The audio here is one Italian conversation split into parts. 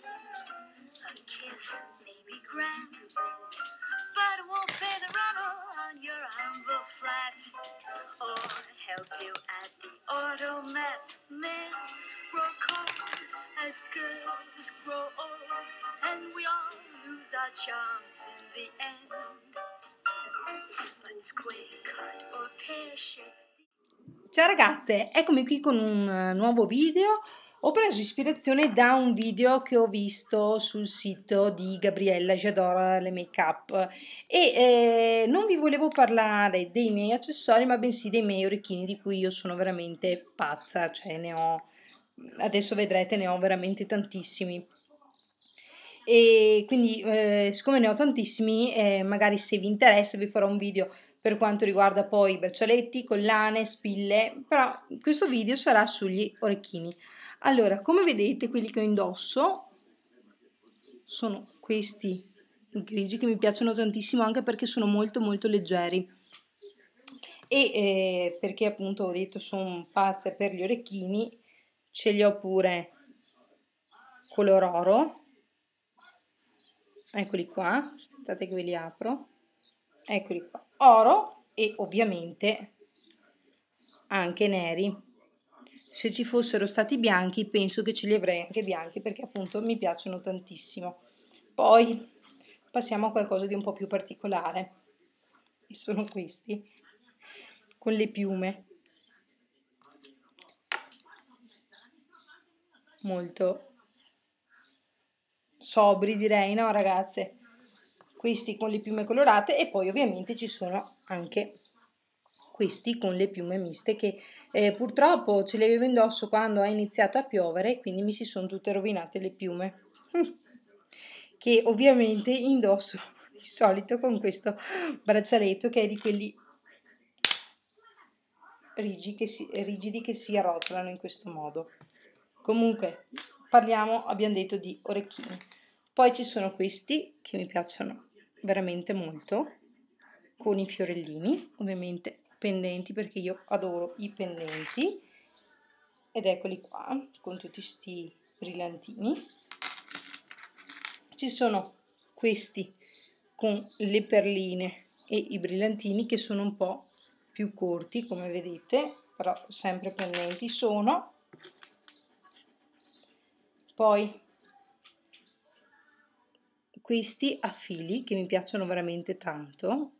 A kiss may be grand, but it won't pay the rental on your humble flat or help you at the automat. Men grow cold as girls grow old, and we all lose our charms in the end. But square cut or pear shape. Ciao ragazze, eccomi qui con un eh, nuovo video ho preso ispirazione da un video che ho visto sul sito di Gabriella J'adore le make-up e eh, non vi volevo parlare dei miei accessori ma bensì dei miei orecchini di cui io sono veramente pazza, cioè ne ho, adesso vedrete ne ho veramente tantissimi e quindi eh, siccome ne ho tantissimi eh, magari se vi interessa vi farò un video per quanto riguarda poi braccialetti, collane, spille però questo video sarà sugli orecchini allora, come vedete, quelli che ho indosso sono questi grigi che mi piacciono tantissimo anche perché sono molto molto leggeri e eh, perché appunto ho detto sono pazze per gli orecchini ce li ho pure color oro eccoli qua aspettate che ve li apro eccoli qua oro e ovviamente anche neri se ci fossero stati bianchi penso che ce li avrei anche bianchi perché appunto mi piacciono tantissimo. Poi passiamo a qualcosa di un po' più particolare e sono questi con le piume. Molto sobri direi, no ragazze? Questi con le piume colorate e poi ovviamente ci sono anche questi con le piume miste che eh, purtroppo ce le avevo indosso quando ha iniziato a piovere, quindi mi si sono tutte rovinate le piume, mm. che ovviamente indosso di solito con questo braccialetto che è di quelli rigidi che si, rigidi che si arrotolano in questo modo. Comunque, parliamo, abbiamo detto, di orecchini. Poi ci sono questi che mi piacciono veramente molto, con i fiorellini, ovviamente pendenti perché io adoro i pendenti ed eccoli qua con tutti questi brillantini ci sono questi con le perline e i brillantini che sono un po' più corti come vedete però sempre pendenti sono poi questi a fili che mi piacciono veramente tanto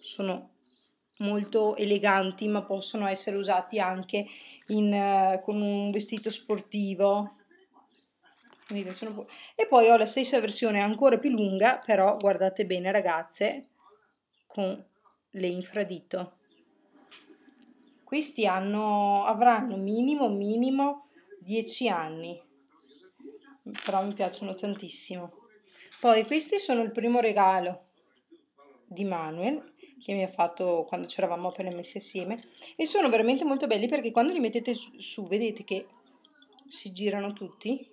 sono molto eleganti, ma possono essere usati anche in, uh, con un vestito sportivo. E poi ho la stessa versione ancora più lunga, però guardate bene ragazze, con le infradito. Questi hanno, avranno minimo minimo 10 anni, però mi piacciono tantissimo. Poi questi sono il primo regalo di Manuel che mi ha fatto quando ci eravamo appena messi assieme e sono veramente molto belli perché quando li mettete su vedete che si girano tutti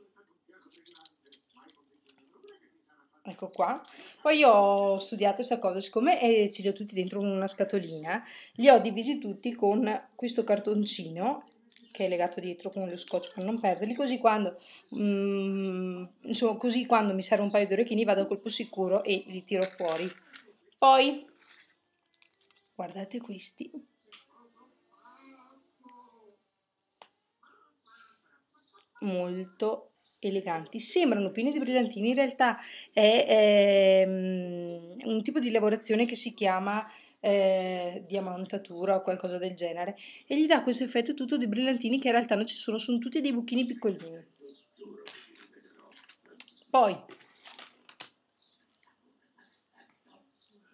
ecco qua poi ho studiato questa cosa siccome eh, ce li ho tutti dentro una scatolina li ho divisi tutti con questo cartoncino che è legato dietro con lo scotch per non perderli così quando mm, insomma così quando mi serve un paio di orecchini vado a colpo sicuro e li tiro fuori poi Guardate questi. Molto eleganti. Sembrano pieni di brillantini, in realtà è, è ehm, un tipo di lavorazione che si chiama eh, diamantatura o qualcosa del genere e gli dà questo effetto tutto di brillantini che in realtà non ci sono, sono tutti dei buchini piccolini. Poi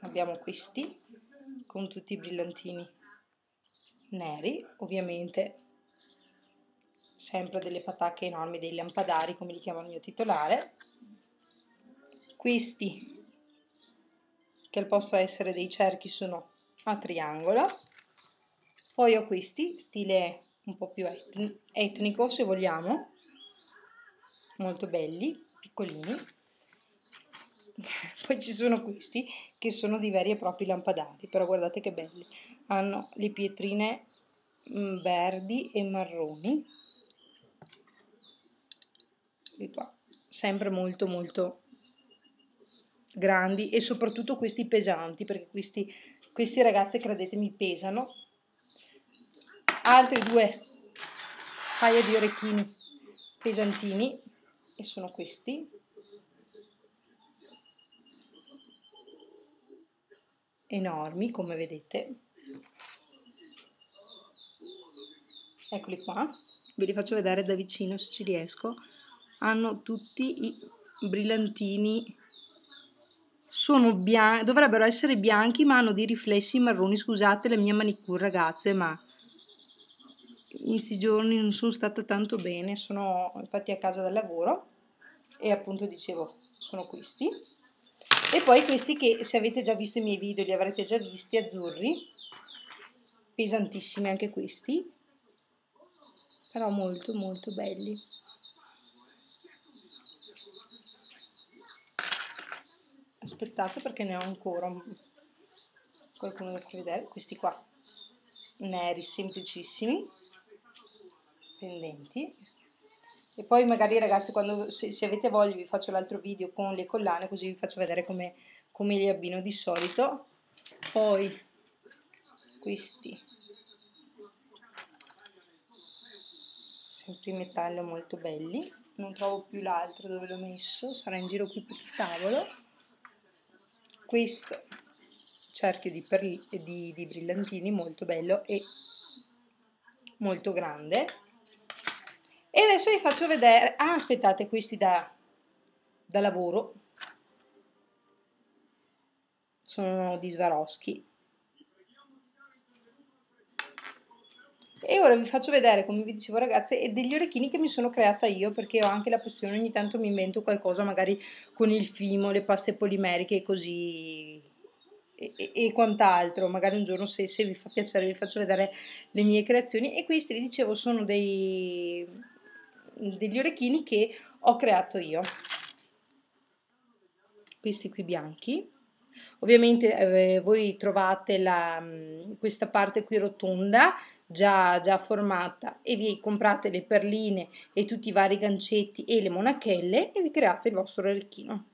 abbiamo questi con tutti i brillantini neri, ovviamente sempre delle patacche enormi, dei lampadari come li chiama il mio titolare. Questi, che al posto essere dei cerchi, sono a triangolo. Poi ho questi, stile un po' più etnico se vogliamo, molto belli, piccolini. Poi ci sono questi che sono di veri e propri lampadari, però guardate che belli. Hanno le pietrine mm, verdi e marroni. E qua, sempre molto molto grandi e soprattutto questi pesanti, perché questi, questi ragazzi, credetemi, pesano. Altri due paia di orecchini pesantini e sono questi enormi come vedete eccoli qua ve li faccio vedere da vicino se ci riesco hanno tutti i brillantini sono bianchi dovrebbero essere bianchi ma hanno dei riflessi marroni scusate la mia manicure ragazze ma in questi giorni non sono stata tanto bene sono infatti a casa dal lavoro e appunto dicevo sono questi e poi questi che se avete già visto i miei video li avrete già visti, azzurri, pesantissimi anche questi, però molto molto belli. Aspettate perché ne ho ancora qualcuno da vedere, questi qua, neri, semplicissimi, pendenti, e poi magari ragazzi, quando, se, se, avete voglia, vi faccio l'altro video con le collane, così vi faccio vedere come, come li abbino di solito. Poi questi, sempre in metallo molto belli. Non trovo più l'altro dove l'ho messo, sarà in giro qui per il tavolo. Questo cerchio di, di, di brillantini molto bello e molto grande e adesso vi faccio vedere, ah aspettate, questi da, da lavoro, sono di Swarovski. E ora vi faccio vedere, come vi dicevo ragazze, degli orecchini che mi sono creata io perché ho anche la passione, ogni tanto mi invento qualcosa magari con il fimo, le paste polimeriche e così e, e, e quant'altro. Magari un giorno se, se vi fa piacere vi faccio vedere le mie creazioni e questi vi dicevo sono dei degli orecchini che ho creato io questi qui bianchi ovviamente eh, voi trovate la, mm, questa parte qui rotonda già, già formata e vi comprate le perline e tutti i vari gancetti e le monachelle e vi create il vostro orecchino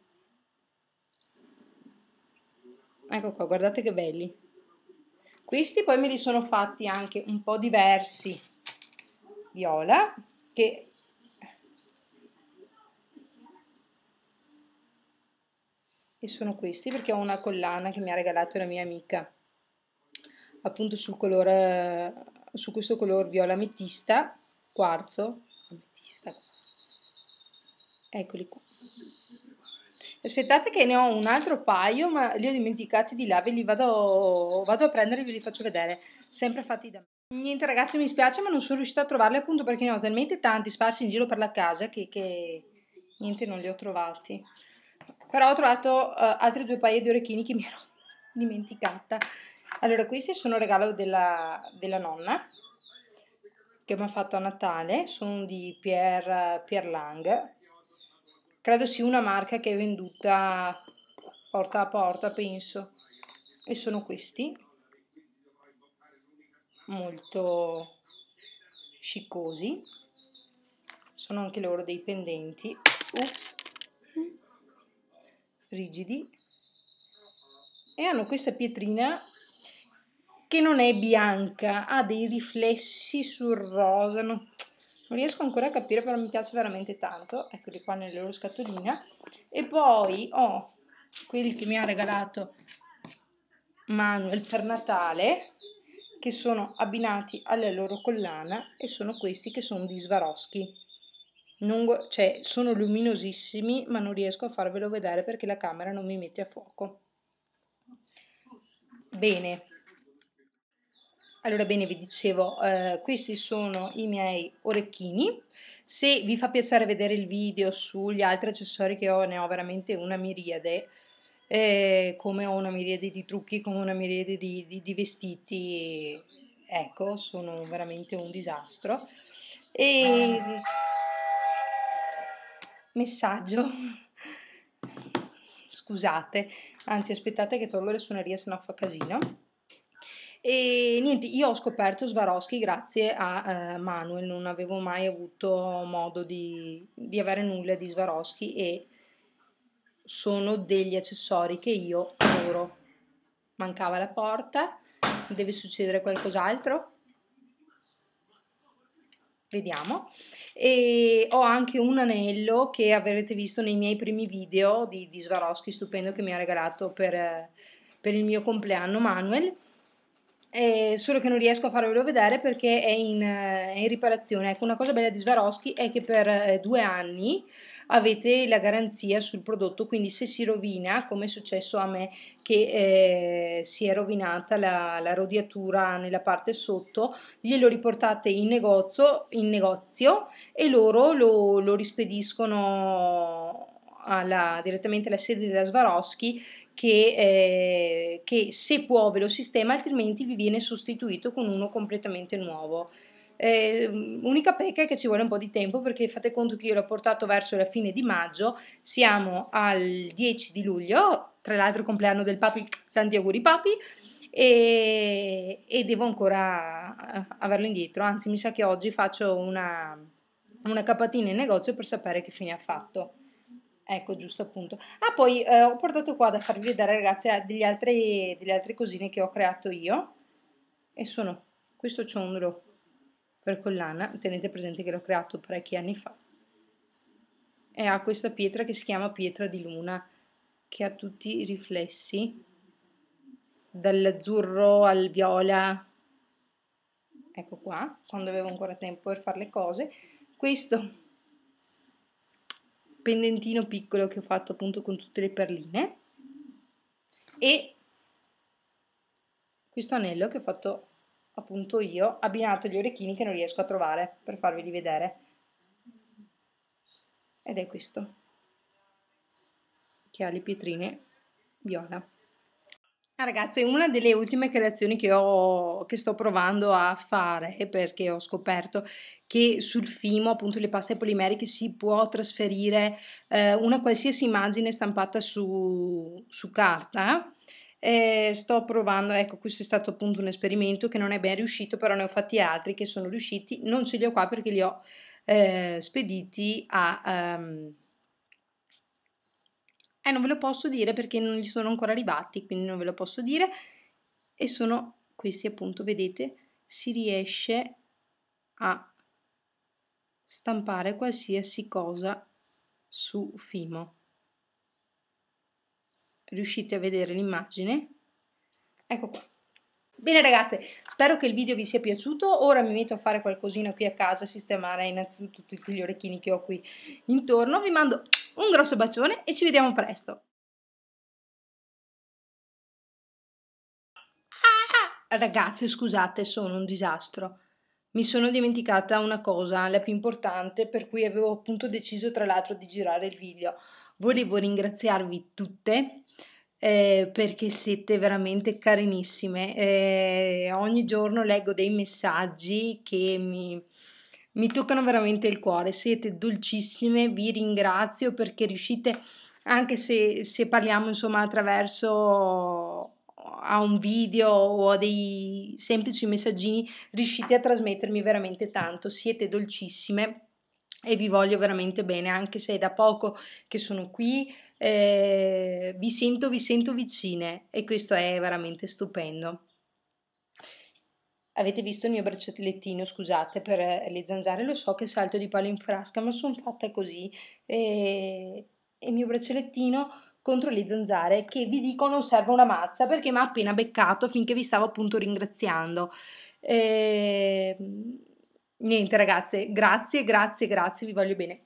ecco qua guardate che belli questi poi me li sono fatti anche un po' diversi viola che e sono questi perché ho una collana che mi ha regalato la mia amica appunto sul colore su questo colore viola ametista quarzo ametista eccoli qua aspettate che ne ho un altro paio ma li ho dimenticati di là ve li vado, vado a prendere e ve li faccio vedere sempre fatti da me Niente ragazzi, mi spiace, ma non sono riuscita a trovarli appunto perché ne ho talmente tanti sparsi in giro per la casa che, che... niente, non li ho trovati. Però ho trovato uh, altri due paia di orecchini che mi ero dimenticata. Allora, questi sono regalo della, della nonna che mi ha fatto a Natale, sono di Pierre, Pierre Lang. Credo sia una marca che è venduta porta a porta, penso. E sono questi. Molto sciccosi. Sono anche loro dei pendenti. Ups rigidi e hanno questa pietrina che non è bianca, ha dei riflessi sul rosa, non, non riesco ancora a capire però mi piace veramente tanto, eccoli qua nella loro scatolina e poi ho quelli che mi ha regalato Manuel per Natale che sono abbinati alla loro collana e sono questi che sono di Swarovski. Non, cioè, sono luminosissimi, ma non riesco a farvelo vedere perché la camera non mi mette a fuoco. Bene. Allora, bene, vi dicevo, eh, questi sono i miei orecchini. Se vi fa piacere vedere il video sugli altri accessori che ho, ne ho veramente una miriade, eh, come ho una miriade di trucchi, come una miriade di, di, di vestiti, ecco, sono veramente un disastro. E messaggio scusate anzi aspettate che tolgo le suonerie se no fa casino e niente, io ho scoperto Swarovski grazie a eh, Manuel, non avevo mai avuto modo di, di avere nulla di Swarovski e sono degli accessori che io adoro. Mancava la porta, deve succedere qualcos'altro? vediamo e ho anche un anello che avrete visto nei miei primi video di, di Swarovski stupendo che mi ha regalato per, eh, per il mio compleanno Manuel eh, solo che non riesco a farvelo vedere perché è in, eh, è in, riparazione. Ecco, una cosa bella di Swarovski è che per eh, due anni avete la garanzia sul prodotto, quindi se si rovina, come è successo a me che eh, si è rovinata la, la, rodiatura nella parte sotto, glielo riportate in negozio, in negozio e loro lo, lo rispediscono alla, direttamente alla sede della Swarovski che, eh, che, se può ve lo sistema, altrimenti vi viene sostituito con uno completamente nuovo. Eh, unica pecca è che ci vuole un po' di tempo perché fate conto che io l'ho portato verso la fine di maggio, siamo al 10 di luglio, tra l'altro compleanno del papi, tanti auguri papi, e, e devo ancora eh, averlo indietro, anzi mi sa che oggi faccio una, una capatina in negozio per sapere che fine ha fatto. Ecco, giusto appunto. Ah, poi eh, ho portato qua da farvi vedere, ragazzi, eh, degli altri, delle altre cosine che ho creato io. E sono questo ciondolo per collana, tenete presente che l'ho creato parecchi anni fa. E ha questa pietra che si chiama pietra di luna, che ha tutti i riflessi, dall'azzurro al viola. Ecco qua, quando avevo ancora tempo per fare le cose. Questo pendentino piccolo che ho fatto appunto con tutte le perline e questo anello che ho fatto appunto io abbinato agli orecchini che non riesco a trovare per farveli vedere ed è questo che ha le pietrine viola Ah, ragazzi, una delle ultime creazioni che, ho, che sto provando a fare è perché ho scoperto che sul fimo, appunto le paste polimeriche, si può trasferire eh, una qualsiasi immagine stampata su, su carta. Eh, sto provando, ecco questo è stato appunto un esperimento che non è ben riuscito, però ne ho fatti altri che sono riusciti, non ce li ho qua perché li ho eh, spediti a... Um, eh, non ve lo posso dire perché non gli sono ancora arrivati, quindi non ve lo posso dire. E sono questi appunto, vedete, si riesce a stampare qualsiasi cosa su Fimo. Riuscite a vedere l'immagine? Ecco qua. Bene ragazze, spero che il video vi sia piaciuto, ora mi metto a fare qualcosina qui a casa, a sistemare innanzitutto tutti gli orecchini che ho qui intorno, vi mando un grosso bacione e ci vediamo presto! Ah, ragazze, scusate, sono un disastro. Mi sono dimenticata una cosa, la più importante, per cui avevo appunto deciso tra l'altro di girare il video. Volevo ringraziarvi tutte eh, perché siete veramente carinissime. Eh, ogni giorno leggo dei messaggi che mi, mi toccano veramente il cuore, siete dolcissime, vi ringrazio perché riuscite, anche se, se parliamo insomma attraverso a un video o a dei semplici messaggini, riuscite a trasmettermi veramente tanto, siete dolcissime e vi voglio veramente bene, anche se è da poco che sono qui, eh, vi sento, vi sento vicine e questo è veramente stupendo. Avete visto il mio braccialettino, scusate per eh, le zanzare, lo so che salto di palo in frasca, ma sono fatta così. E, il mio braccialettino contro le zanzare che vi dico non serve una mazza perché mi ha appena beccato finché vi stavo appunto ringraziando. E, ehm, niente ragazze, grazie, grazie, grazie, vi voglio bene.